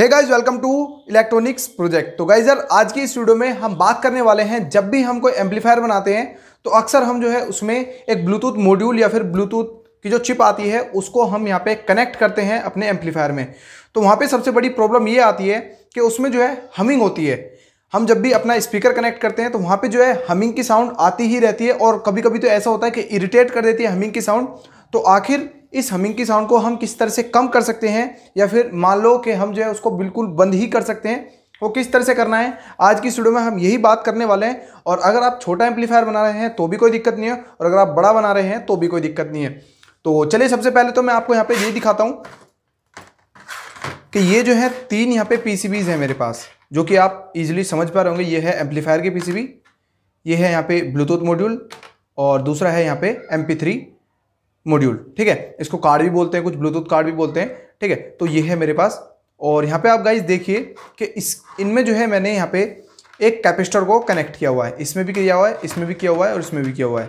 hey guys welcome to electronics project तो गाइजर आज की इस वीडियो में हम बात करने वाले हैं जब भी हम कोई एम्पलीफायर बनाते हैं तो अक्सर हम जो है उसमें एक ब्लूटूथ मॉड्यूल या फिर ब्लूटूथ की जो चिप आती है उसको हम यहाँ पे कनेक्ट करते हैं अपने एम्पलीफायर में तो वहाँ पे सबसे बड़ी प्रॉब्लम ये आती है कि उसमें जो है हमिंग होती है हम जब भी अपना स्पीकर कनेक्ट करते हैं तो वहाँ पर जो है हमिंग की साउंड आती ही रहती है और कभी कभी तो ऐसा होता है कि इरीटेट कर देती है हमिंग की साउंड तो आखिर इस हमिंग की साउंड को हम किस तरह से कम कर सकते हैं या फिर मान लो कि हम जो है उसको बिल्कुल बंद ही कर सकते हैं वो किस तरह से करना है आज की स्टूडियो में हम यही बात करने वाले हैं और अगर आप छोटा एम्पलीफायर बना रहे हैं तो भी कोई दिक्कत नहीं है और अगर आप बड़ा बना रहे हैं तो भी कोई दिक्कत नहीं है तो चलिए सबसे पहले तो मैं आपको यहाँ पर ये दिखाता हूँ कि ये जो है तीन यहाँ पे पीसीबीज हैं मेरे पास जो कि आप इजीली समझ पा रहे होंगे ये है एम्पलीफायर की पीसीबी ये है यहाँ पे ब्लूटूथ मॉड्यूल और दूसरा है यहाँ पे एम मॉड्यूल ठीक है इसको कार्ड भी बोलते हैं कुछ ब्लूटूथ कार्ड भी बोलते हैं ठीक है तो ये है मेरे पास और यहाँ पे आप गाइज देखिए कि इस इनमें जो है मैंने यहाँ पे एक कैपेस्टर को कनेक्ट किया हुआ है इसमें भी किया हुआ है इसमें भी किया हुआ है और इसमें भी किया हुआ है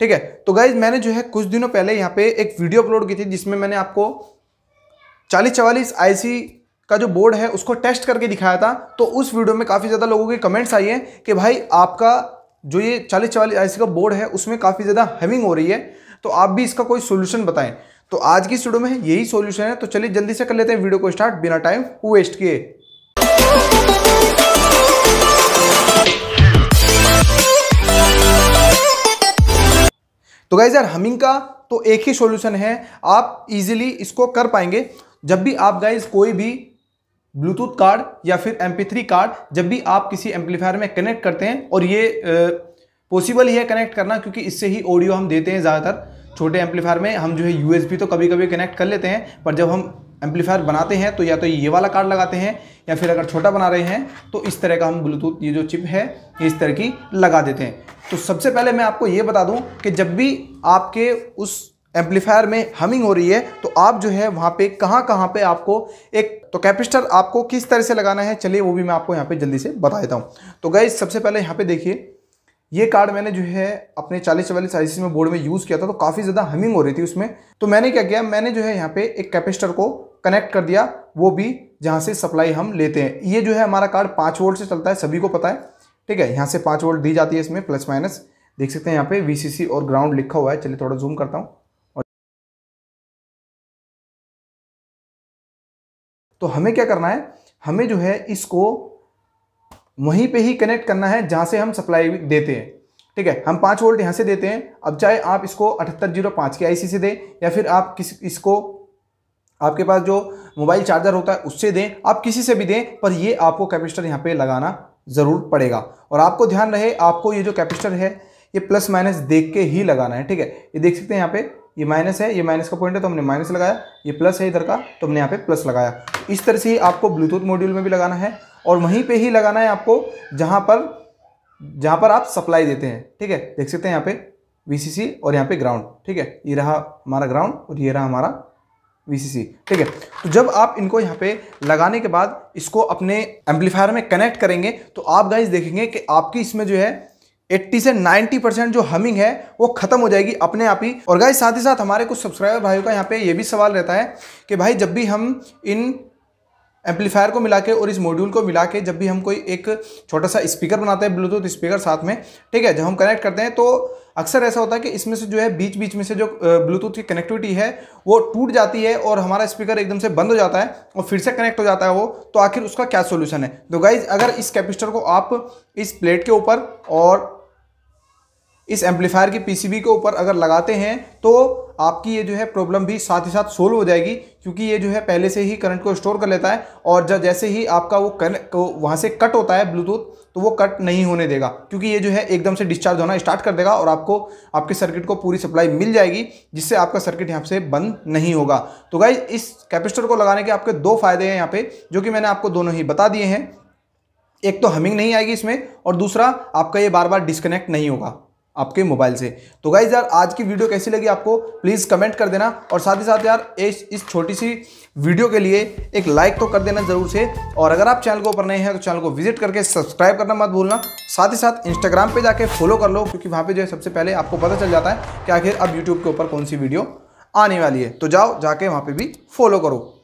ठीक है तो गाइज मैंने जो है कुछ दिनों पहले यहाँ पे एक वीडियो अपलोड की थी जिसमें मैंने आपको चालीस चवालीस आई का जो बोर्ड है उसको टेस्ट करके दिखाया था तो उस वीडियो में काफ़ी ज़्यादा लोगों के कमेंट्स आई हैं कि भाई आपका जो ये चालीस चवालीस आई का बोर्ड है उसमें काफ़ी ज़्यादा हैविंग हो रही है तो आप भी इसका कोई सोल्यूशन बताएं तो आज की स्टूडियो में यही सोल्यूशन है तो चलिए जल्दी से कर लेते हैं वीडियो को स्टार्ट बिना टाइम वेस्ट किए तो गाइज यार हमिंग का तो एक ही सॉल्यूशन है आप इजीली इसको कर पाएंगे जब भी आप गाइज कोई भी ब्लूटूथ कार्ड या फिर एम कार्ड जब भी आप किसी एम्पलीफायर में कनेक्ट करते हैं और ये पॉसिबल ही है कनेक्ट करना क्योंकि इससे ही ऑडियो हम देते हैं ज़्यादातर छोटे एम्पलीफायर में हम जो है यू तो कभी कभी कनेक्ट कर लेते हैं पर जब हम एम्पलीफायर बनाते हैं तो या तो ये वाला कार्ड लगाते हैं या फिर अगर छोटा बना रहे हैं तो इस तरह का हम ब्लूटूथ ये जो चिप है ये इस तरह की लगा देते हैं तो सबसे पहले मैं आपको ये बता दूं कि जब भी आपके उस एम्पलीफायर में हमिंग हो रही है तो आप जो है वहाँ पे कहाँ कहाँ पे आपको एक तो कैपिस्टर आपको किस तरह से लगाना है चलिए वो भी मैं आपको यहाँ पर जल्दी से बता देता हूँ तो गई सबसे पहले यहाँ पर देखिए ये कार्ड मैंने जो है अपने चालीस चवालीस आई में बोर्ड में यूज़ किया था तो काफ़ी ज़्यादा हमिंग हो रही थी उसमें तो मैंने क्या किया मैंने जो है यहाँ पे एक कैपेसिटर को कनेक्ट कर दिया वो भी जहाँ से सप्लाई हम लेते हैं ये जो है हमारा कार्ड पाँच वोल्ट से चलता है सभी को पता है ठीक है यहाँ से पाँच वोल्ट दी जाती है इसमें प्लस माइनस देख सकते हैं यहाँ पे वी और ग्राउंड लिखा हुआ है चलिए थोड़ा जूम करता हूँ तो हमें क्या करना है हमें जो है इसको वहीं पे ही कनेक्ट करना है जहाँ से हम सप्लाई देते हैं ठीक है हम पाँच वोल्ट यहाँ से देते हैं अब चाहे आप इसको अठहत्तर जीरो पाँच के आई से दें या फिर आप किस इसको आपके पास जो मोबाइल चार्जर होता है उससे दें आप किसी से भी दें पर ये आपको कैपेसिटर यहाँ पे लगाना ज़रूर पड़ेगा और आपको ध्यान रहे आपको ये जो कैपेसिटर है ये प्लस माइनस देख के ही लगाना है ठीक है ये देख सकते हैं यहाँ पे ये माइनस है ये माइनस का पॉइंट है तो हमने माइनस लगाया ये प्लस है इधर का तो हमने यहाँ पे प्लस लगाया इस तरह से आपको ब्लूटूथ मॉड्यूल में भी लगाना है और वहीं पे ही लगाना है आपको जहाँ पर जहाँ पर आप सप्लाई देते हैं ठीक है देख सकते हैं यहाँ पे वी और यहाँ पे ग्राउंड ठीक है ये रहा हमारा ग्राउंड और ये रहा हमारा वी ठीक है तो जब आप इनको यहाँ पे लगाने के बाद इसको अपने एम्पलीफायर में कनेक्ट करेंगे तो आप गाइज देखेंगे कि आपकी इसमें जो है 80 से 90 परसेंट जो हमिंग है वो खत्म हो जाएगी अपने आप ही और गाय साथ ही साथ हमारे कुछ सब्सक्राइबर भाइयों का यहाँ पे ये भी सवाल रहता है कि भाई जब भी हम इन एम्पलीफायर को मिला के और इस मॉड्यूल को मिला के जब भी हम कोई एक छोटा सा स्पीकर बनाते हैं ब्लूटूथ स्पीकर साथ में ठीक है जब हम कनेक्ट करते हैं तो अक्सर ऐसा होता है कि इसमें से जो है बीच बीच में से जो ब्लूटूथ की कनेक्टिविटी है वो टूट जाती है और हमारा स्पीकर एकदम से बंद हो जाता है और फिर से कनेक्ट हो जाता है वो तो आखिर उसका क्या सोल्यूशन है तो गाइज अगर इस कैपिस्टर को आप इस प्लेट के ऊपर और इस एम्पलीफायर के पीसीबी के ऊपर अगर लगाते हैं तो आपकी ये जो है प्रॉब्लम भी साथ ही साथ सोल्व हो जाएगी क्योंकि ये जो है पहले से ही करंट को स्टोर कर लेता है और जब जैसे ही आपका वो कनेक्ट वहाँ से कट होता है ब्लूटूथ तो वो कट नहीं होने देगा क्योंकि ये जो है एकदम से डिस्चार्ज होना स्टार्ट कर देगा और आपको आपके सर्किट को पूरी सप्लाई मिल जाएगी जिससे आपका सर्किट यहाँ से बंद नहीं होगा तो भाई इस कैपेसिटर को लगाने के आपके दो फायदे हैं यहाँ पर जो कि मैंने आपको दोनों ही बता दिए हैं एक तो हमिंग नहीं आएगी इसमें और दूसरा आपका ये बार बार डिस्कनेक्ट नहीं होगा आपके मोबाइल से तो गाइज यार आज की वीडियो कैसी लगी आपको प्लीज़ कमेंट कर देना और साथ ही साथ यार इस छोटी सी वीडियो के लिए एक लाइक तो कर देना ज़रूर से और अगर आप चैनल को ऊपर नए हैं तो चैनल को विजिट करके सब्सक्राइब करना मत भूलना साथ ही साथ इंस्टाग्राम पर जाके फॉलो कर लो क्योंकि वहाँ पर जो है सबसे पहले आपको पता चल जाता है कि आखिर अब यूट्यूब के ऊपर कौन सी वीडियो आने वाली है तो जाओ जाके वहाँ पर भी फॉलो करो